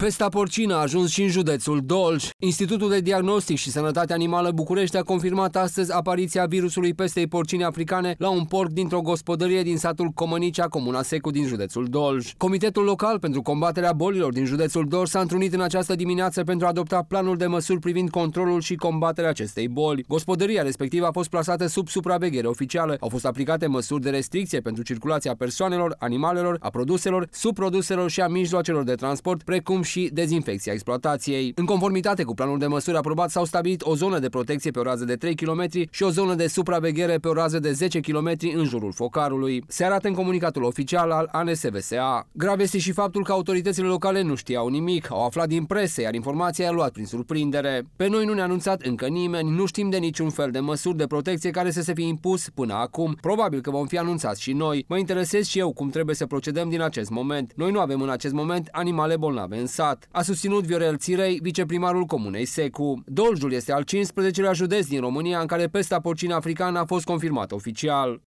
Pesta porcină a ajuns și în județul Dolj. Institutul de Diagnostic și Sănătate Animală București a confirmat astăzi apariția virusului pestei porcine africane la un porc dintr-o gospodărie din satul Comănicea, Comuna Secu din județul Dolj. Comitetul local pentru combaterea bolilor din județul Dolj s-a întrunit în această dimineață pentru a adopta planul de măsuri privind controlul și combaterea acestei boli. Gospodăria respectivă a fost plasată sub supraveghere oficială. Au fost aplicate măsuri de restricție pentru circulația persoanelor, animalelor, a produselor, subproduselor și a mijloacelor de transport, precum și și dezinfecția exploatației. În conformitate cu planul de măsuri aprobat, s-au stabilit o zonă de protecție pe o rază de 3 km și o zonă de supraveghere pe o rază de 10 km în jurul focarului. Se arată în comunicatul oficial al ANSVSA. Grav este și faptul că autoritățile locale nu știau nimic, au aflat din presă, iar informația a luat prin surprindere. Pe noi nu ne-a anunțat încă nimeni, nu știm de niciun fel de măsuri de protecție care să se fi impus până acum. Probabil că vom fi anunțați și noi. Mă interesez și eu cum trebuie să procedăm din acest moment. Noi nu avem în acest moment animale bolnave în sat sat, a susținut Viorel Țirei, viceprimarul comunei Secu. Doljul este al 15-lea județ din România în care pesta porcină africană a fost confirmată oficial.